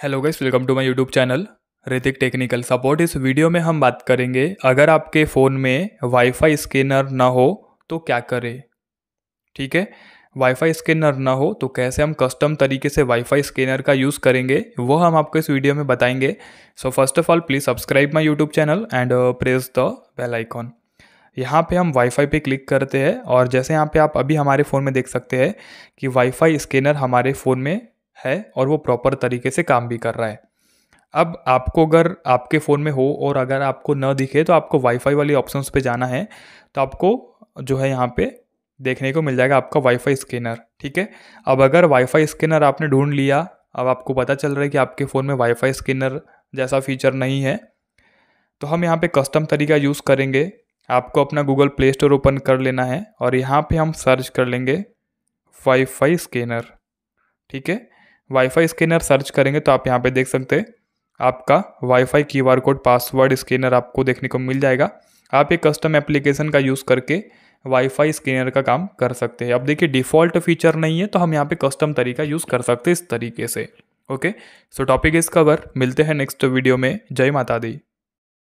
hello guys welcome to my YouTube channel Ritik technical support इस video में हम बात करेंगे अगर आपके फ़ोन में वाईफाई स्कैनर ना हो तो क्या करें ठीक है वाईफाई स्कैनर ना हो तो कैसे हम कस्टम तरीके से वाईफाई स्कैनर का यूज़ करेंगे वो हम आपको इस वीडियो में बताएंगे so first of all please subscribe my YouTube channel and press the bell icon यहाँ पे हम वाईफाई पे क्लिक करते हैं और जैसे यहाँ पे आप अभी हमारे फ़ोन में देख सकते हैं कि वाईफाई स्कैनर हमारे फ़ोन में है और वो प्रॉपर तरीके से काम भी कर रहा है अब आपको अगर आपके फ़ोन में हो और अगर आपको न दिखे तो आपको वाईफाई वाली ऑप्शंस पे जाना है तो आपको जो है यहाँ पे देखने को मिल जाएगा आपका वाईफाई स्कैनर ठीक है अब अगर वाईफाई स्कैनर आपने ढूंढ लिया अब आपको पता चल रहा है कि आपके फ़ोन में वाईफाई स्कैनर जैसा फीचर नहीं है तो हम यहाँ पे कस्टम तरीका यूज़ करेंगे आपको अपना गूगल प्ले स्टोर ओपन कर लेना है और यहाँ पे हम सर्च कर लेंगे वाईफाई स्कैनर ठीक है वाईफाई स्कैनर सर्च करेंगे तो आप यहाँ पे देख सकते हैं आपका WiFi QR code password scanner आपको देखने को मिल जाएगा आप एक कस्टम एप्लीकेशन का यूज़ करके वाईफाई स्कैनर का काम कर सकते हैं अब देखिए डिफ़ॉल्ट फीचर नहीं है तो हम यहाँ पे कस्टम तरीका यूज़ कर सकते हैं इस तरीके से ओके सो टॉपिक इस कवर मिलते हैं नेक्स्ट वीडियो में जय माता दी